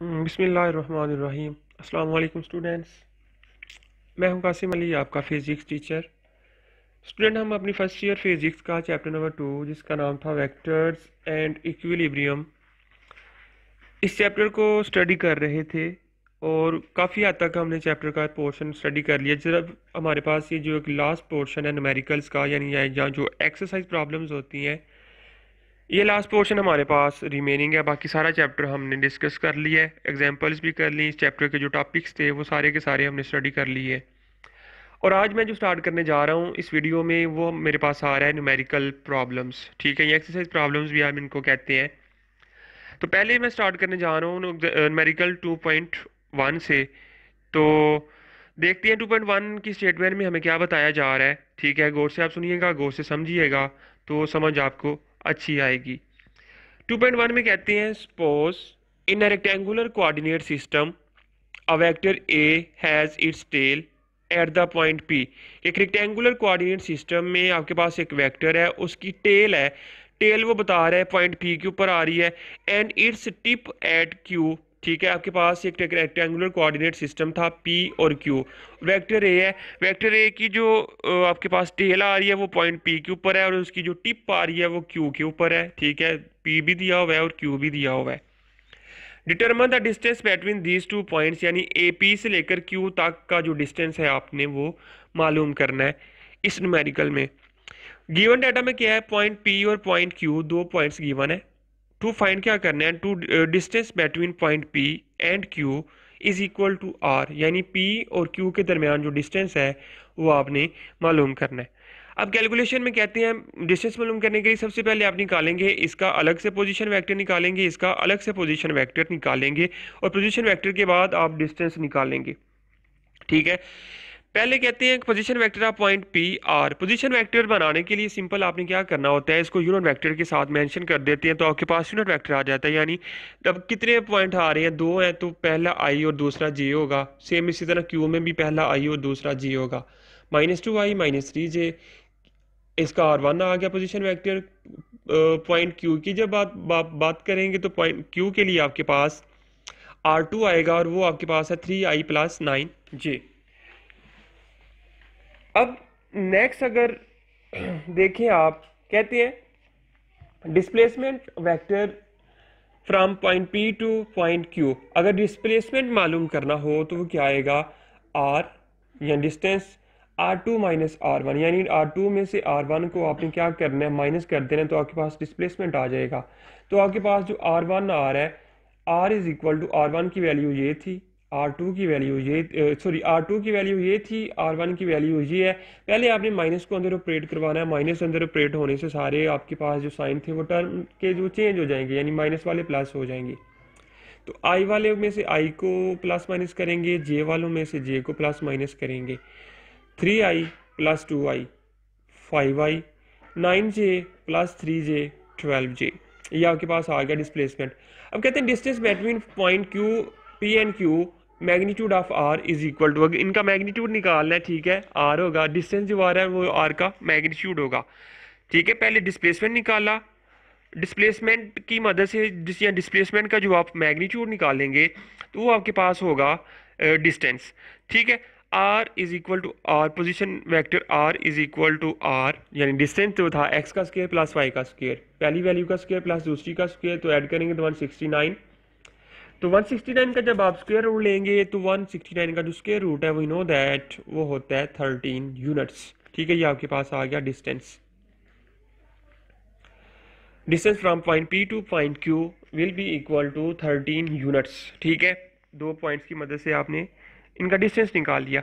हम्म, बसमीम अल्लाम स्टूडेंट्स मैं हूं कासिम अली आपका फिज़िक्स टीचर स्टूडेंट हम अपनी फर्स्ट ईयर फिज़िक्स का चैप्टर नंबर टू जिसका नाम था वेक्टर्स एंड इक्विलिब्रियम इस चैप्टर को स्टडी कर रहे थे और काफ़ी हद तक हमने चैप्टर का पोर्शन स्टडी कर लिया जब हमारे पास ये जो एक लास्ट पोर्शन है नमेरिकल्स का यानी या जो एक्सरसाइज प्रॉब्लम्स होती हैं ये लास्ट पोर्शन हमारे पास रिमेनिंग है बाकी सारा चैप्टर हमने डिस्कस कर लिया है एग्जाम्पल्स भी कर ली इस चैप्टर के जो टॉपिक्स थे वो सारे के सारे हमने स्टडी कर लिए और आज मैं जो स्टार्ट करने जा रहा हूँ इस वीडियो में वो मेरे पास आ रहा है न्यूमेरिकल प्रॉब्लम्स ठीक है ये एक्सरसाइज प्रॉब्लम्स भी हम इनको कहते हैं तो पहले मैं स्टार्ट करने जा रहा हूँ न्यूमेरिकल 2.1 से तो देखते हैं 2.1 की स्टेटमेंट में हमें क्या बताया जा रहा है ठीक है गौर से आप सुनिएगा गौर से समझिएगा तो समझ आपको अच्छी आएगी 2.1 में कहते हैं suppose in a rectangular coordinate system a vector A has its tail at the point P एक रेक्टेंगुलर कोऑर्डिनेट सिस्टम में आपके पास एक वेक्टर है उसकी टेल है टेल वो बता रहा है पॉइंट पी के ऊपर आ रही है and its tip at Q ठीक है आपके पास एक रेक्टेंगुलर कोऑर्डिनेट सिस्टम था पी और क्यू वेक्टर ए है वेक्टर ए की जो आपके पास टेल आ रही है वो पॉइंट पी के ऊपर है और उसकी जो टिप आ रही है वो क्यू के ऊपर है ठीक है पी भी दिया हुआ है और क्यू भी दिया हुआ है determine the distance between these two points यानी ए पी से लेकर क्यू तक का जो डिस्टेंस है आपने वो मालूम करना है इस न्यूमेरिकल में गिवन डाटा में क्या है पॉइंट पी और पॉइंट क्यू दो पॉइंट्स गिवन है टू फाइंड क्या करना है to distance between point P and Q is equal to R यानी पी और क्यू के दरमियान जो डिस्टेंस है वो आपने मालूम करना है अब कैलकुलेशन में कहते हैं डिस्टेंस मालूम करने के लिए सबसे पहले आप निकालेंगे इसका अलग से पोजीशन वेक्टर निकालेंगे इसका अलग से पोजीशन वेक्टर निकालेंगे और पोजीशन वेक्टर के बाद आप डिस्टेंस निकालेंगे ठीक है पहले कहते हैं position vector of point P R position vector बनाने के लिए सिंपल आपने क्या करना होता है इसको यूनिट वेक्टर के साथ मेंशन कर देते हैं तो आपके पास यूनिट वेक्टर आ जाता है यानी अब कितने पॉइंट आ रहे हैं दो हैं तो पहला आई और दूसरा जे होगा सेम इसी तरह क्यू में भी पहला आई और दूसरा जे होगा minus two I minus three J इसका आर वन आ गया पोजिशन वैक्टर पॉइंट क्यू की जब बात बा, बात करेंगे तो पॉइंट क्यू के लिए आपके पास आर टू आएगा और वो आपके पास है थ्री आई प्लस नाइन जे अब नेक्स्ट अगर देखें आप कहते हैं displacement vector from point P to point Q अगर डिस्प्लेसमेंट मालूम करना हो तो वो क्या आएगा आर या distance R two minus R one यानी आर टू में से आर वन को आपने क्या करना है माइनस कर देना है तो आपके पास डिस्प्लेसमेंट आ जाएगा तो आपके पास जो आर वन आ रहा है R is equal to R one की वैल्यू ये थी आर टू की वैल्यू ये सॉरी आर टू की वैल्यू ये थी आर वन की वैल्यू ये है पहले आपने माइनस को अंदर ऑपरेट करवाना है माइनस अंदर ऑपरेट होने से सारे आपके पास जो साइन थे वो टर्म के जो चेंज हो जाएंगे यानी माइनस वाले प्लस हो जाएंगे तो आई वाले में से आई को प्लस माइनस करेंगे जे वालों में से जे को प्लस माइनस करेंगे three I plus two i five i nine j plus three j twelve j ये आपके पास आ गया डिस्प्लेसमेंट अब कहते हैं distance between point Q P and Q magnitude of R is equal to अगर इनका मैग्नीट्यूड निकालना है ठीक है आर होगा डिस्टेंस जो आ रहा है वो आर का मैग्नीट्यूड होगा ठीक है पहले डिस्प्लेसमेंट निकाला डिस्प्लेसमेंट की मदद से जिस या डिस्प्लेसमेंट का जो आप मैग्नीट्यूड निकालेंगे तो वो आपके पास होगा डिस्टेंस ठीक है R is equal to R position vector R is equal to R यानी डिस्टेंस जो था एक्स का स्केयर प्लस वाई का स्केयर पहली वैल्यू का स्केयर प्लस दूसरी का स्केयर तो ऐड करेंगे तो वन सिक्सटी नाइन तो 169 का जब आप स्क्वेयर रूट लेंगे तो 169 का जो स्क्वेयर रूट है वी नो दैट वो होता है 13 यूनिट्स ठीक है ये आपके पास आ गया distance distance from point P to point Q will be equal to 13 units ठीक है दो पॉइंट्स की मदद से आपने इनका डिस्टेंस निकाल लिया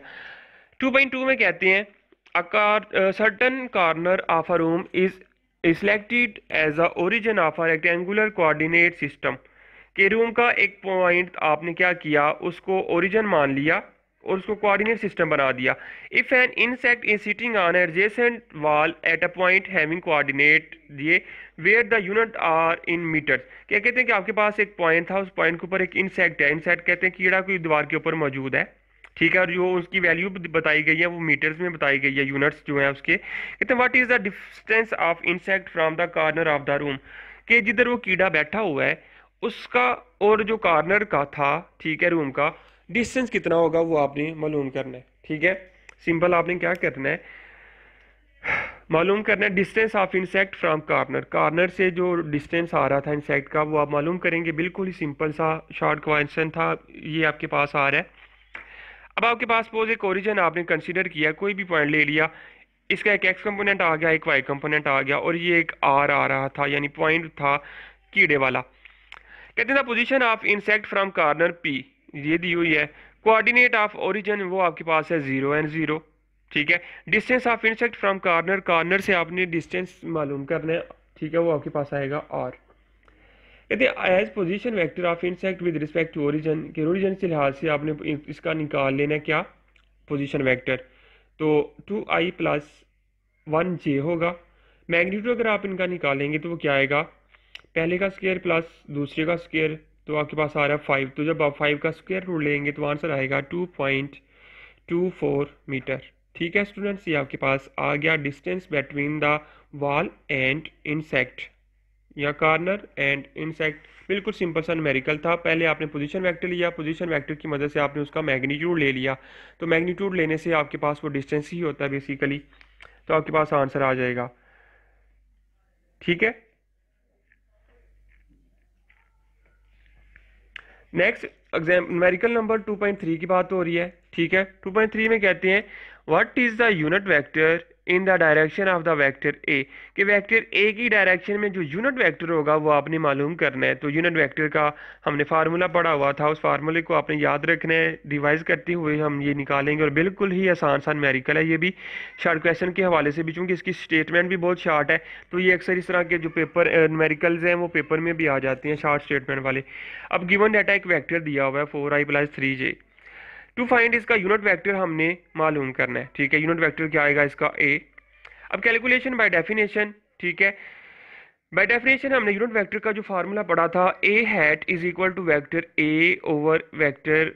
2.2 में कहते हैं certain corner of a room is selected as a origin of a rectangular coordinate system room का एक पॉइंट आपने क्या किया उसको ओरिजन मान लिया और उसको कोऑर्डिनेट सिस्टम बना दिया if an insect is sitting on adjacent wall at a point having coordinate दिए where the unit are in metres क्या कहते हैं कि आपके पास एक पॉइंट था उस पॉइंट के ऊपर एक इंसेक्ट है इंसेक्ट कहते हैं कीड़ा कोई दीवार के ऊपर मौजूद है ठीक है और जो उसकी वैल्यू बताई गई है वो मीटर्स में बताई गई है यूनिट्स जो है उसके कहते हैं what is the distance of insect from the corner of the room के जिधर वो कीड़ा बैठा हुआ है उसका और जो कार्नर का था ठीक है रूम का डिस्टेंस कितना होगा वो आपने मालूम करना है ठीक है सिंपल आपने क्या करना है मालूम करना है distance of insect from corner corner से जो डिस्टेंस आ रहा था इंसेक्ट का वो आप मालूम करेंगे बिल्कुल ही सिंपल सा शॉर्ट क्वेश्चन था ये आपके पास आ रहा है अब आपके पास सपोज एक ओरिजन आपने कंसिडर किया कोई भी पॉइंट ले लिया इसका एक एक्स कंपोनेंट आ गया एक वाई कंपोनेंट आ गया और ये एक आर आ रहा था यानी पॉइंट था कीड़े वाला कहते हैं the position of insect from corner P ये दी हुई है कोऑर्डिनेट ऑफ ओरिजिन वो आपके पास है ज़ीरो एंड ज़ीरो ठीक है distance of insect from corner corner से आपने डिस्टेंस मालूम करना है ठीक है वो आपके पास आएगा और कहते हैं as position vector of insect with respect to origin के ओरिजन के लिहाज से आपने इसका निकाल लेना क्या पोजिशन वैक्टर तो two i plus one j होगा मैग्नीट्यूड अगर आप इनका निकालेंगे तो वो क्या आएगा पहले का स्केयर प्लस दूसरे का स्केयर तो आपके पास आ रहा है फाइव तो जब आप फाइव का स्क्वायर रूट लेंगे तो आंसर आएगा two point two four metre ठीक है स्टूडेंट्स ये आपके पास आ गया distance between the wall and insect या कार्नर एंड इंसेक्ट बिल्कुल सिंपल सा न्यूमेरिकल था पहले आपने पोजीशन वेक्टर लिया पोजीशन वेक्टर की मदद से आपने उसका मैग्नीट्यूड ले लिया तो मैग्नीट्यूड लेने से आपके पास वो डिस्टेंस ही होता है बेसिकली तो आपके पास आंसर आ जाएगा ठीक है नेक्स्ट एग्जाम न्यूमेरिकल नंबर 2.3 की बात हो रही है ठीक है 2.3 में कहते हैं what is the unit vector in the direction of the vector A कि वेक्टर ए की डायरेक्शन में जो यूनिट वेक्टर होगा वो आपने मालूम करना है तो यूनिट वेक्टर का हमने फार्मूला पढ़ा हुआ था उस फार्मूले को आपने याद रखना है रिवाइज करते हुए हम ये निकालेंगे और बिल्कुल ही आसान सा मेरिकल है ये भी शार्ट क्वेश्चन के हवाले से भी चूँकि इसकी स्टेटमेंट भी बहुत शार्ट है तो ये अक्सर इस तरह के जो पेपर मेरिकल्स हैं वो पेपर में भी आ जाते हैं शार्ट स्टेटमेंट वाले अब गिवन डाटा एक वैक्टर दिया हुआ है four i plus three j to find इसका यूनिट वैक्टर हमने मालूम करना है ठीक है यूनिट वैक्टर क्या आएगा इसका ए अब कैलकुलेशन बाई डेफिनेशन ठीक है बाई डेफिनेशन हमने यूनिट वैक्टर का जो फार्मूला पढ़ा था A hat is equal to vector A over vector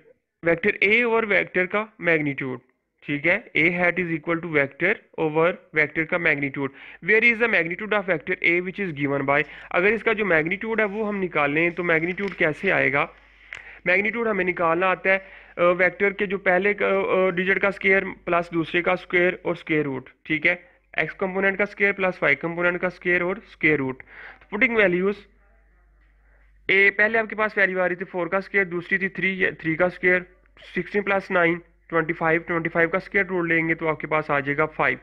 vector A over vector का मैग्नीट्यूड ठीक है A hat is equal to vector over vector का magnitude where is the magnitude of vector A which is given by अगर इसका जो magnitude है वो हम निकाल लें तो मैग्नीट्यूड कैसे आएगा मैग्नीट्यूड हमें निकालना आता है वेक्टर के जो पहले डिजिट का स्केयर प्लस दूसरे का स्क्वेयर और स्केयर रूट ठीक है एक्स कंपोनेंट का स्केयर प्लस वाई कंपोनेंट का स्केयर और square root putting values A पहले आपके पास वैल्यू आ रही थी फोर का स्केयर दूसरी थी थ्री थ्री का square sixteen plus nine twenty five twenty five का स्केयर रूट लेंगे तो आपके पास आ जाएगा फाइव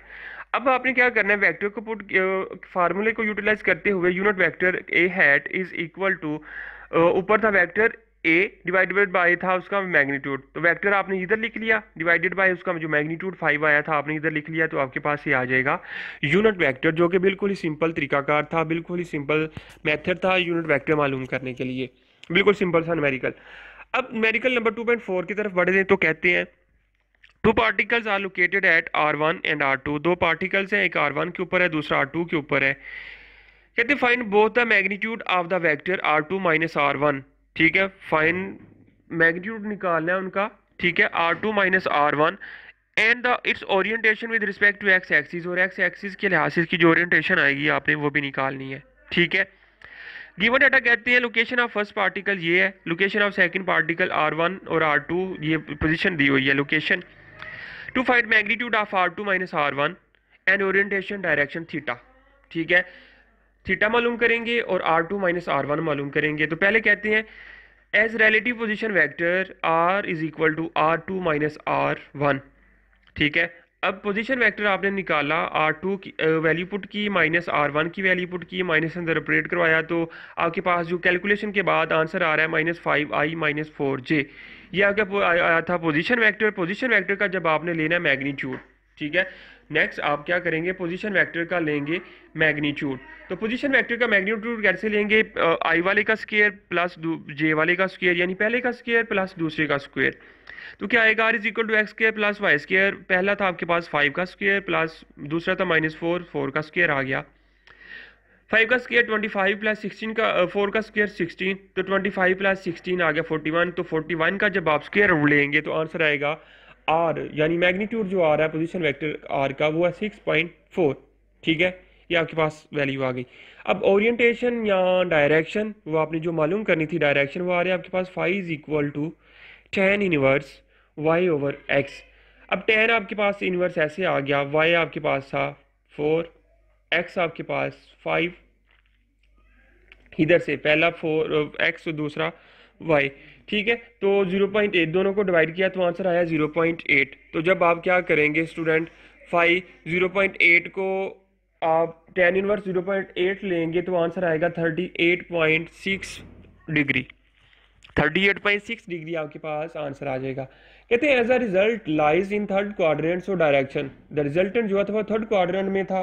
अब आपने क्या करना है वैक्टर को पुट फार्मूले को यूटिलाइज करते हुए unit vector A hat is equal to ऊपर था वैक्टर ए डिवाइडेड बाय था उसका मैग्नीट्यूड तो वेक्टर आपने इधर लिख लिया डिवाइडेड बाय उसका जो मैग्नीट्यूड फाइव आया था आपने इधर लिख लिया तो आपके पास ये आ जाएगा यूनिट वेक्टर जो कि बिल्कुल ही सिंपल तरीकाकार था बिल्कुल ही सिंपल मेथड था यूनिट वैक्टर मालूम करने के लिए बिल्कुल सिंपल था नमेरिकल अब मेरिकल नंबर 2.4 की तरफ बढ़े दें तो कहते हैं two particles are located at R one and R two दो पार्टिकल्स हैं एक आर वन के ऊपर है दूसरा आर टू के ऊपर है कहते find both the magnitude of the vector R two minus R one ठीक है फाइन मैग्नीट्यूड निकालना है उनका ठीक है R two minus R one and the its orientation with respect to x axis और एक्स एक्सिस के लिहाज से इसकी जो ओरिएंटेशन आएगी आपने वो भी निकालनी है ठीक है गिवन डाटा कहते हैं लोकेशन ऑफ फर्स्ट पार्टिकल ये है location of second particle R one और आर टू ये पोजिशन दी हुई है location to find magnitude of R two minus R one and orientation direction theta ठीक है थीटा मालूम करेंगे और R two minus R one मालूम करेंगे तो पहले कहते हैं as relative position vector R is equal to R two minus R one ठीक है अब पोजिशन वैक्टर आपने निकाला आर टू की वैल्यू पुट की माइनस आर वन की वैल्यू पुट की माइनस अंदर ऑपरेट करवाया तो आपके पास जो कैलकुलेशन के बाद आंसर आ रहा है minus five i minus four j ये आपका आया था पोजिशन वैक्टर पोजिशन वैक्टर का जब आपने लेना है मैग्नीट्यूड ठीक है नेक्स्ट आप क्या करेंगे पोजीशन वेक्टर का लेंगे मैग्नीट्यूड तो पोजीशन वेक्टर का मैग्नीट्यूड कैसे लेंगे आई वाले का स्केयर प्लस जे वाले का स्केयर यानी पहले का स्केयर प्लस दूसरे का स्क्वेयर तो क्या आएगा R is equal to x square plus y square पहला था आपके पास फाइव का स्केयर प्लस दूसरा था माइनस फोर फोर का स्केयर आ गया फाइव का square twenty five plus sixteen का फोर का स्केयर सिक्सटीन तो ट्वेंटी फाइव प्लस सिक्सटीन आ गया फोर्टी वन तो फोर्टी वन का जब आप स्केयर लेंगे तो आंसर आएगा आर यानी मैग्नीट्यूड जो आ रहा है पोजिशन वैक्टर आर का वो है सिक्स पॉइंट फोर ठीक है ये आपके पास वैल्यू आ गई अब ओरिएंटेशन या डायरेक्शन वो आपने जो मालूम करनी थी डायरेक्शन वो आ रही है आपके पास five is equal to tan inverse Y over x अब टेन आपके पास इनवर्स ऐसे आ गया वाई आपके पास था फोर एक्स आपके पास फाइव इधर से पहला फोर एक्स uh, दूसरा वाई ठीक है तो 0.8 दोनों को डिवाइड किया तो आंसर आया 0.8 तो जब आप क्या करेंगे स्टूडेंट फाइव 0.8 को आप टेन इनवर्स 0.8 लेंगे तो आंसर आएगा 38.6 डिग्री 38.6 डिग्री आपके पास आंसर आ जाएगा कहते हैं as a result lies in third quadrant so direction the resultant जो था थर्ड क्वाड्रेंट में था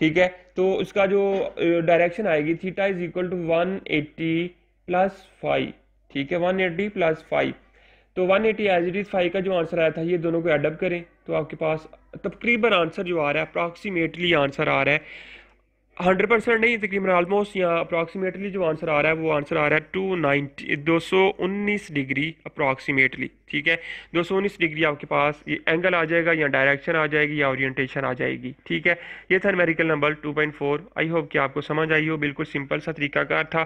ठीक है तो उसका जो डायरेक्शन uh, आएगी theta is equal to 180 plus five ठीक है वन एटी प्लस फाइव तो one eighty as it is five का जो आंसर आया था ये दोनों को एडअप करें तो आपके पास तकरीबन आंसर जो आ रहा है अप्रॉक्सीमेटली आंसर आ रहा है हंड्रेड परसेंट नहीं तकरीबन ऑलमोस्ट यहाँ अप्रॉक्सीमेटली जो आंसर आ रहा है वो आंसर आ रहा है टू नाइनटी दो सौ उन्नीस डिग्री अप्रॉक्सीमेटली ठीक है दो सौ उन्नीस डिग्री आपके पास ये एंगल आ जाएगा या डायरेक्शन आ जाएगी या ओरिएंटेशन आ जाएगी ठीक है ये था न्यूमेरिकल नंबर 2.4 आई होप कि आपको समझ आई हो बिल्कुल सिंपल सा तरीकाकार था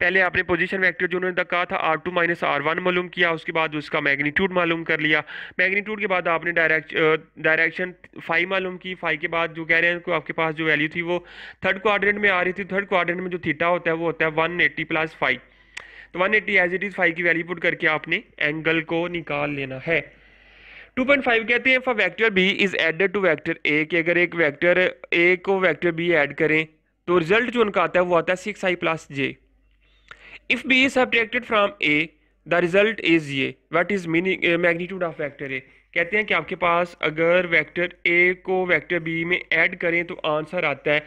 पहले आपने पोजीशन वेक्टर जो उन्होंने कहा था R two minus R one मालूम किया उसके बाद उसका मैग्नीट्यूड मालूम कर लिया मैग्नीट्यूड के बाद आपने डायरेक्ट डायरेक्शन फाइव मालूम की फाइव के बाद जो कह रहे हैं तो आपके पास जो वैल्यू थी वो थर्ड क्वाड्रेंट में आ रही थी थर्ड क्वाड्रेंट में जो थीटा होता है वो होता है वन एट्टी प्लस फाइव तो one eighty as it is five की वैल्यू पुट करके आपने एंगल को निकाल लेना है 2.5 कहते हैं for vector B is added to vector A कि अगर एक वेक्टर ए को वेक्टर बी ऐड करें तो रिजल्ट जो उनका आता है वो आता है six i plus j if B is subtracted from A the result is ये what is meaning magnitude of vector A कहते हैं कि आपके पास अगर वेक्टर ए को वेक्टर बी में ऐड करें तो आंसर आता है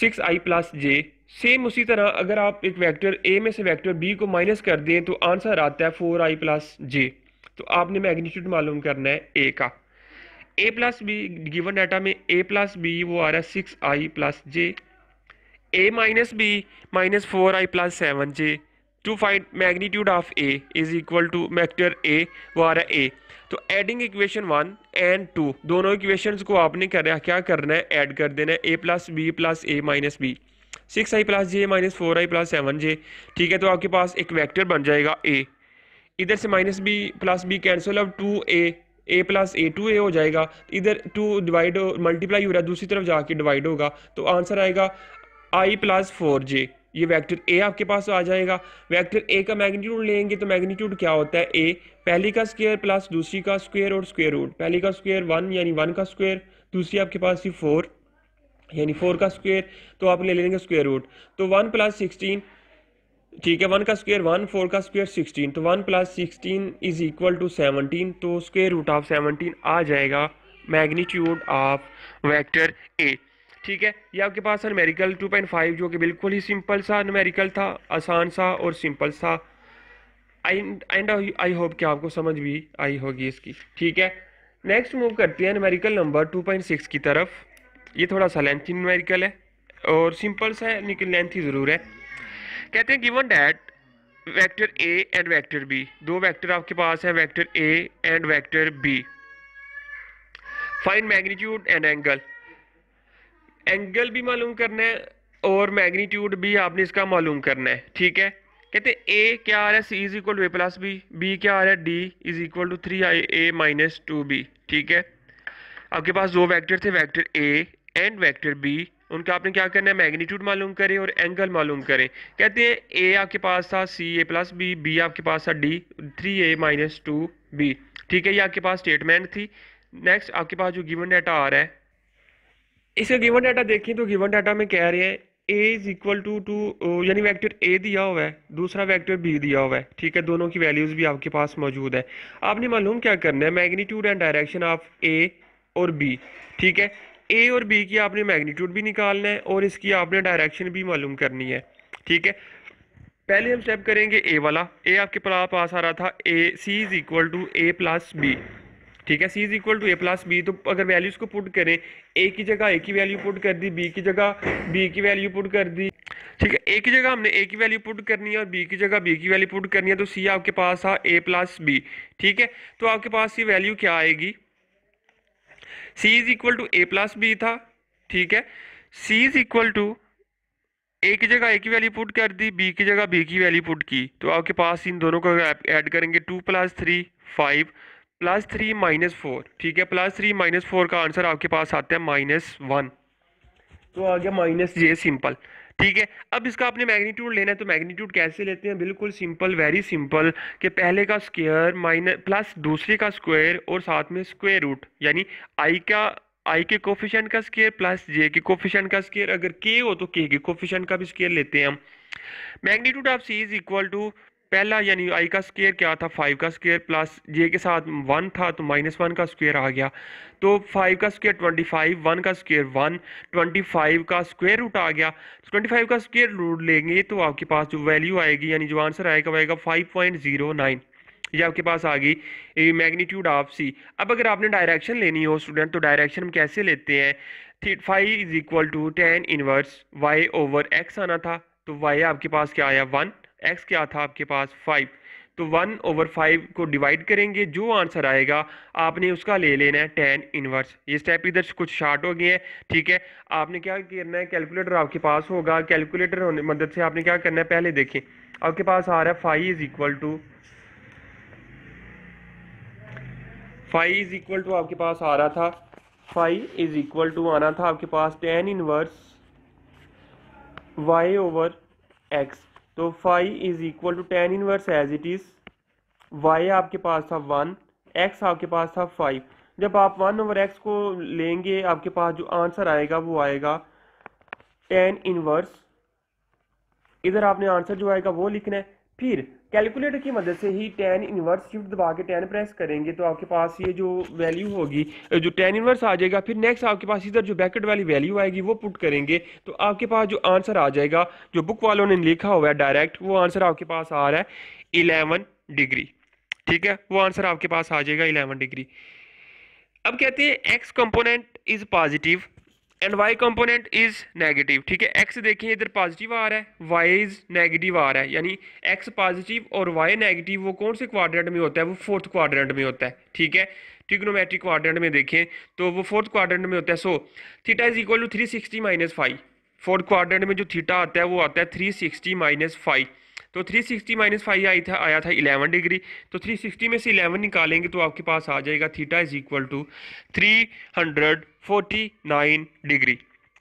six i plus j same उसी तरह अगर आप एक वेक्टर ए में से वेक्टर बी को माइनस कर दें तो आंसर आता है फोर आई प्लस जे तो आपने मैग्नीट्यूड मालूम करना है ए का A plus B given data में ए प्लस बी वो आ रहा है six i plus j A minus B minus four i plus seven j to find magnitude of A is equal to vector A वो आ रहा है A तो adding equation one and two दोनों इक्वेशन को आपने करना क्या करना है एड कर देना है A plus B plus A minus B six i plus j minus four i plus seven j ठीक है तो आपके पास एक वेक्टर बन जाएगा ए इधर से minus B plus B cancel अब two A A plus A two A हो जाएगा इधर टू डिवाइड मल्टीप्लाई हो रहा है दूसरी तरफ जाके डिवाइड होगा तो आंसर आएगा आई प्लस फोर जे ये वेक्टर ए आपके पास आ जाएगा वेक्टर ए का मैग्नीट्यूड लेंगे तो मैग्नीट्यूड क्या होता है ए पहली का स्क्वायर प्लस दूसरी का स्क्वायर और स्क्वायर रूट पहली का स्क्वायर वन यानी वन का स्क्वायर दूसरी आपके पास थी फोर यानी फोर का स्क्वेयर तो आप ले लेंगे स्क्वेयर रूट तो वन प्लस सिक्सटीन ठीक है वन का स्क्वेयर वन फोर का स्क्वेयर सिक्सटीन तो one plus sixteen is equal to seventeen तो स्क्वेयर रूट ऑफ सेवनटीन आ जाएगा मैग्नीट्यूड ऑफ वेक्टर ए ठीक है ये आपके पास है नमेरिकल टू पॉइंट फाइव जो कि बिल्कुल ही सिंपल सा नमेरिकल था आसान सा और सिंपल सा एंड आई होप कि आपको समझ भी आई होगी इसकी ठीक है नेक्स्ट मूव करते हैं numerical number two point six की तरफ ये थोड़ा सा लेंथी न्यूमेरिकल है और सिंपल सा है लेकिन लेंथी ज़रूर है कहते हैं given that vector A and vector B दो वेक्टर आपके पास है vector A and vector B fine magnitude and angle angle भी मालूम करना है और मैग्नीट्यूड भी आपने इसका मालूम करना है ठीक है कहते हैं ए क्या आ रहा है C is equal to A plus B B क्या आ रहा है D is equal to three i A minus two B ठीक है आपके पास दो वेक्टर थे vector A and vector B उनका आपने क्या करना है मैग्नीट्यूड मालूम करें और एंगल मालूम करें कहते हैं ए आपके पास था C A plus B B आपके पास था D three A minus two B ठीक है ये आपके पास स्टेटमेंट थी नेक्स्ट आपके पास जो गिवन डाटा आ रहा है इसका गिवन डाटा देखें तो गिवन डाटा में कह रहे हैं A is equal to two यानी वेक्टर ए दिया हुआ है दूसरा वेक्टर बी दिया हुआ है ठीक है दोनों की वैल्यूज़ भी आपके पास मौजूद है आपने मालूम क्या करना है magnitude and direction of A और बी ठीक है ए और बी की आपने मैग्नीट्यूड भी निकालना है और इसकी आपने डायरेक्शन भी मालूम करनी है ठीक है पहले हम स्टेप करेंगे ए वाला ए आपके पास आ रहा था A C is equal to A plus B ठीक है C is equal to A plus B तो अगर वैल्यूज़ को पुट करें ए की जगह ए की वैल्यू पुट कर दी बी की जगह बी की वैल्यू पुट कर दी ठीक है ए की जगह हमने ए की वैल्यू पुट करनी है और बी की जगह बी की वैल्यू पुट करनी है तो सी आपके पास था ए प्लस बी ठीक है तो आपके पास ये वैल्यू क्या आएगी C is equal to A plus B था ठीक है C is equal to A की जगह ए की वैल्यू पुट कर दी बी की जगह बी की वैल्यू पुट की तो आपके पास इन दोनों को ऐड करेंगे two plus three five plus three minus four ठीक है प्लस थ्री माइनस फोर का आंसर आपके पास आता है माइनस वन तो आ गया माइनस जे सिंपल ठीक है अब इसका आपने मैग्नीट्यूड लेना है तो मैग्नीट्यूड कैसे लेते हैं बिल्कुल सिंपल वेरी सिंपल कि पहले का स्क्वेयर माइनस प्लस दूसरे का स्क्वायर और साथ में स्क्वायर रूट यानी आई का आई के कोफिशेंट का स्केयर प्लस जे के कोफिशेंट का स्केयर अगर के हो तो के के कोफिशेंट का भी स्केयर लेते हैं हम magnitude of C is equal to पहला यानी आई का स्केयर क्या था फाइव का स्केयर प्लस जे के साथ वन था तो माइनस वन का स्क्वेयर आ गया तो फाइव का स्केयर ट्वेंटी फाइव वन का स्केयर वन ट्वेंटी फाइव का स्क्वेयर रूट आ गया ट्वेंटी तो फाइव का स्क्वेयर रूट लेंगे तो आपके पास जो वैल्यू आएगी यानी जो आंसर आएगा वह आएगा फाइव पॉइंट जीरो नाइन ये आपके पास आ गई मैग्नीट्यूड ऑफ सी अब अगर आपने डायरेक्शन लेनी हो स्टूडेंट तो डायरेक्शन हम कैसे लेते हैं five is equal to tan inverse Y over X आना था तो वाई आपके पास क्या आया वन एक्स क्या था आपके पास फाइव तो वन ओवर फाइव को डिवाइड करेंगे जो आंसर आएगा आपने उसका ले लेना है टेन इनवर्स ये स्टेप इधर से कुछ शार्ट हो गए हैं ठीक है आपने क्या करना है कैलकुलेटर आपके पास होगा कैलकुलेटर होने मदद से आपने क्या करना है पहले देखें आपके पास आ रहा है five is equal to five is equal to आपके पास आ रहा था फाइव इज इक्वल टू आना था आपके पास tan inverse Y over X तो five is equal to tan inverse as it is Y आपके पास था वन एक्स आपके पास था फाइव जब आप वन ओवर एक्स को लेंगे आपके पास जो आंसर आएगा वो आएगा टेन इनवर्स इधर आपने आंसर जो आएगा वो लिखना है फिर कैलकुलेटर की मदद से ही टेन इनवर्स शिफ्ट दबा के टेन प्रेस करेंगे तो आपके पास ये जो वैल्यू होगी जो टेन इनवर्स आ जाएगा फिर नेक्स्ट आपके पास इधर जो बैकेट वाली वैल्यू आएगी वो पुट करेंगे तो आपके पास जो आंसर आ जाएगा जो बुक वालों ने लिखा हुआ है डायरेक्ट वो आंसर आपके पास आ रहा है इलेवन डिग्री ठीक है वो आंसर आपके पास आ जाएगा इलेवन डिग्री अब कहते हैं X component is positive and Y component is negative ठीक है एक्स देखिए इधर पॉजिटिव आ रहा है वाई इज नेगेटिव आ रहा है यानी एक्स पॉजिटिव और वाई नेगेटिव वो कौन से क्वाड्रेंट में होता है वो फोर्थ क्वाड्रेंट में होता है ठीक है ट्रिग्नोमेट्रिक क्वाड्रेंट में देखें तो वो फोर्थ क्वाड्रेंट में होता है so theta is equal to three sixty minus five fourth quadrant में जो थीटा आता है वो आता है थ्री सिक्सटी माइनस फाइव तो 360 सिक्सटी माइनस फाइव आई था आया था 11 डिग्री तो 360 में से 11 निकालेंगे तो आपके पास आ जाएगा theta is equal to 349 degree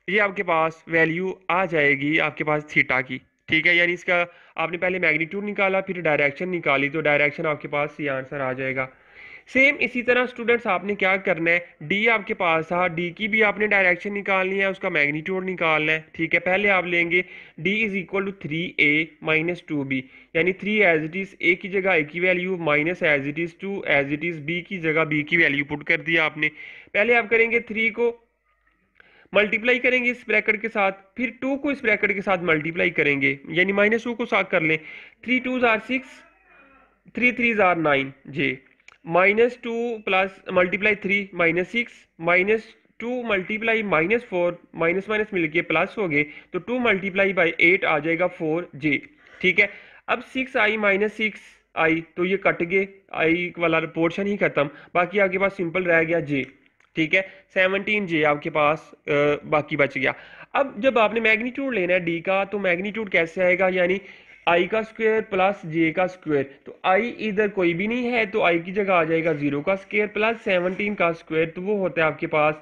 ये आपके पास वैल्यू आ जाएगी आपके पास थीटा की ठीक है यानी इसका आपने पहले मैग्नीट्यूड निकाला फिर डायरेक्शन निकाली तो डायरेक्शन आपके पास ये आंसर आ जाएगा सेम इसी तरह स्टूडेंट्स आपने क्या करना है डी आपके पास था डी की भी आपने डायरेक्शन निकालनी है उसका मैग्नीट्यूड निकालना है ठीक है पहले आप लेंगे D is equal to three A minus two B यानी three as it is A की जगह ए की value minus as it is two as it is B की जगह बी की वैल्यू पुट कर दिया आपने पहले आप करेंगे थ्री को मल्टीप्लाई करेंगे इस ब्रैकेट के साथ फिर टू को इस ब्रैकेट के साथ मल्टीप्लाई करेंगे यानी माइनस टू को साथ कर लें थ्री टू ज़ार सिक्स थ्री थ्री ज़ार nine J minus two plus multiply three minus six minus two multiply minus four minus minus मिल के प्लस हो गए तो टू मल्टीप्लाई बाई एट आ जाएगा फोर जे ठीक है अब six I minus six I तो ये कट गए आई वाला पोर्शन ही खत्म बाकी आपके पास सिंपल रह गया जे ठीक है सेवनटीन जे आपके पास आ, बाकी बच गया अब जब आपने मैग्नीट्यूड लेना है डी का तो मैग्नीट्यूड कैसे आएगा यानी आई का स्क्वायर प्लस जे का स्क्वायर तो आई इधर कोई भी नहीं है तो आई की जगह आ जाएगा जीरो का स्क्वायर प्लस सेवनटीन का स्क्वायर तो वो होता है आपके पास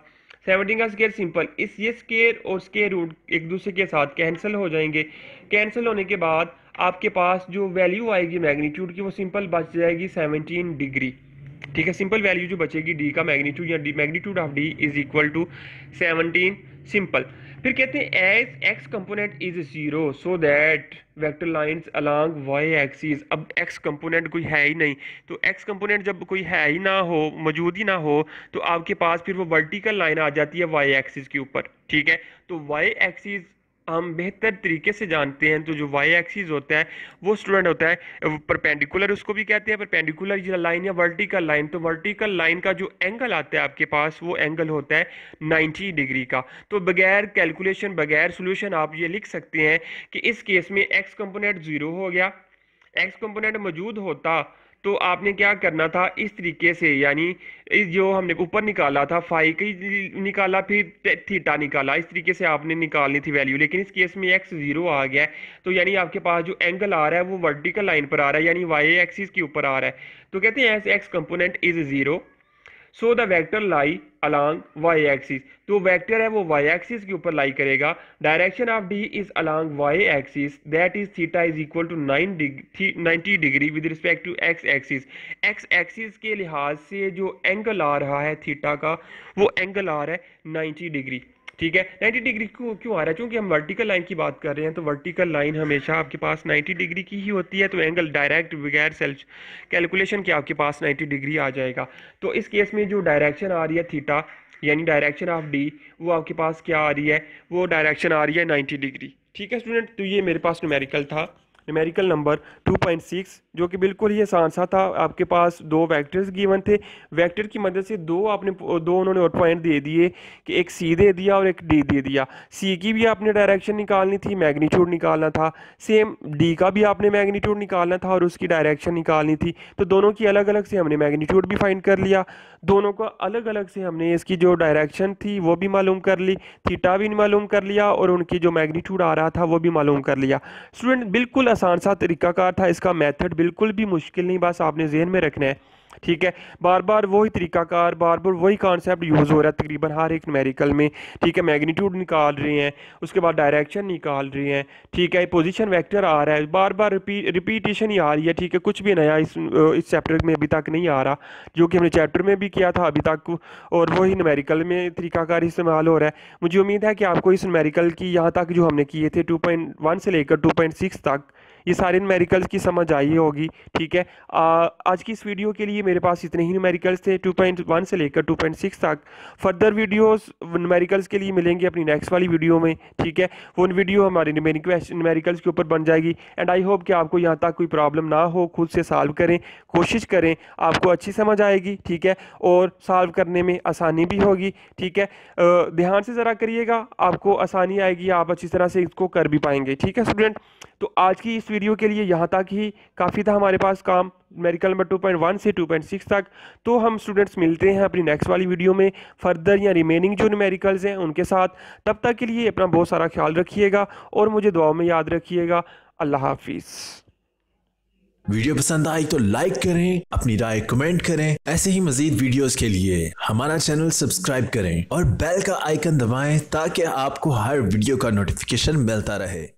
सेवनटीन का स्केयर सिंपल इस ये स्केयर और स्केयर रूट एक दूसरे के साथ कैंसिल हो जाएंगे कैंसिल होने के बाद आपके पास जो वैल्यू आएगी मैग्नीट्यूड की वो सिंपल बच जाएगी सेवनटीन डिग्री ठीक है सिंपल वैल्यू जो बचेगी डी का मैग्नीट्यूड या D magnitude of D is equal to seventeen simple फिर कहते हैं as X component is zero so that vector lines along Y axis अब एक्स कंपोनेंट कोई है ही नहीं तो एक्स कंपोनेंट जब कोई है ही ना हो मौजूद ही ना हो तो आपके पास फिर वो वर्टिकल लाइन आ जाती है वाई एक्सिस के ऊपर ठीक है तो वाई एक्सिस हम बेहतर तरीके से जानते हैं तो जो वाई एक्सिस होता है वो स्टूडेंट होता है परपेंडिकुलर उसको भी कहते हैं परपेंडिकुलर लाइन या वर्टिकल लाइन तो वर्टिकल लाइन का जो एंगल आता है आपके पास वो एंगल होता है 90 डिग्री का तो बगैर कैलकुलेशन बगैर सोल्यूशन आप ये लिख सकते हैं कि इस केस में एक्स कंपोनेंट ज़ीरो हो गया एक्स कंपोनेंट मौजूद होता तो आपने क्या करना था इस तरीके से यानी जो हमने ऊपर निकाला था फाइव की निकाला फिर थीटा निकाला इस तरीके से आपने निकालनी थी वैल्यू लेकिन इस केस में एक्स ज़ीरो आ गया है तो यानी आपके पास जो एंगल आ रहा है वो वर्टिकल लाइन पर आ रहा है यानी वाई एक्सिस के ऊपर आ रहा है तो कहते हैं X component is zero so the vector lie along Y axis तो वेक्टर है वो वाई एक्सिस के ऊपर लाई करेगा direction of D is along Y axis that is theta is equal to nine ninety degree with respect to x axis X axis के लिहाज से जो एंगल आ रहा है थीटा का वो एंगल आ रहा है नाइन्टी डिग्री ठीक है 90 डिग्री क्यों क्यों आ रहा है क्योंकि हम वर्टिकल लाइन की बात कर रहे हैं तो वर्टिकल लाइन हमेशा आपके पास 90 डिग्री की ही होती है तो एंगल डायरेक्ट बगैर सेल्फ कैलकुलेशन के आपके पास 90 डिग्री आ जाएगा तो इस केस में जो डायरेक्शन आ रही है थीटा यानी डायरेक्शन ऑफ डी वो आपके पास क्या आ रही है वो डायरेक्शन आ रही है नाइन्टी डिग्री ठीक है स्टूडेंट तो ये मेरे पास न्यूमेरिकल था न्यूमेरिकल नंबर 2.6 जो कि बिल्कुल ही आसान सा था आपके पास दो वेक्टर्स गिवन थे वेक्टर की मदद से दो आपने दो उन्होंने और पॉइंट दे दिए कि एक सी दे दिया और एक डी दे दिया सी की भी आपने डायरेक्शन निकालनी थी मैग्नीट्यूड निकालना था सेम डी का भी आपने मैग्नीट्यूड निकालना था और उसकी डायरेक्शन निकालनी थी तो दोनों की अलग अलग से हमने मैग्नीट्यूड भी फाइंड कर लिया दोनों को अलग अलग से हमने इसकी जो डायरेक्शन थी वो भी मालूम कर ली थीटा भी मालूम कर लिया और उनकी जो मैग्नीट्यूड आ रहा था वो भी मालूम कर लिया स्टूडेंट बिल्कुल आसान सा तरीकाकार था इसका मेथड बिल्कुल भी मुश्किल नहीं बस आपने जहन में रखना है ठीक है बार बार वही तरीकाकार बार बार वही कॉन्सेप्ट यूज़ हो रहा है तकरीबन हर एक मेरिकल में ठीक है मैग्नीट्यूड निकाल रहे हैं उसके बाद डायरेक्शन निकाल रहे हैं ठीक है पोजिशन वैक्टर आ रहा है बार बार रिपी रिपीटेशन ही आ रही है ठीक है कुछ भी नया इस इस चैप्टर में अभी तक नहीं आ रहा जो कि हमने चैप्टर में भी किया था अभी तक और वही नमेरिकल में तरीकाकार इस्तेमाल हो रहा है मुझे उम्मीद है कि आपको इस नमेरिकल की यहाँ तक जो हमने किए थे 2.1 से लेकर 2.6 तक ये सारे न्यूमेरिकल्स की समझ आई होगी ठीक है आ, आज की इस वीडियो के लिए मेरे पास इतने ही न्यूमेरिकल्स थे 2.1 से लेकर 2.6 तक फर्दर वीडियोस न्यूमेरिकल्स के लिए मिलेंगे अपनी नेक्स्ट वाली वीडियो में ठीक है वो वीडियो हमारे न्यूमेरिकल्स के ऊपर बन जाएगी एंड आई होप कि आपको यहाँ तक कोई प्रॉब्लम ना हो खुद से सॉल्व करें कोशिश करें आपको अच्छी समझ आएगी ठीक है और सॉल्व करने में आसानी भी होगी ठीक है ध्यान से ज़रा करिएगा आपको आसानी आएगी आप अच्छी तरह से इसको कर भी पाएंगे ठीक है स्टूडेंट तो आज की इस वीडियो के लिए यहाँ तक ही काफ़ी था हमारे पास काम मेडिकल नंबर 2.1 से 2.6 तक तो हम स्टूडेंट्स मिलते हैं अपनी नेक्स्ट वाली वीडियो में फर्दर या रिमेनिंग जो न्यूमेरिकल्स हैं उनके साथ तब तक के लिए अपना बहुत सारा ख्याल रखिएगा और मुझे दुआ में याद रखिएगा अल्लाह हाफिज़ वीडियो पसंद आई तो लाइक करें अपनी राय कमेंट करें ऐसे ही मजीद वीडियोस के लिए हमारा चैनल सब्सक्राइब करें और बेल का आइकन दबाएं ताकि आपको हर वीडियो का नोटिफिकेशन मिलता रहे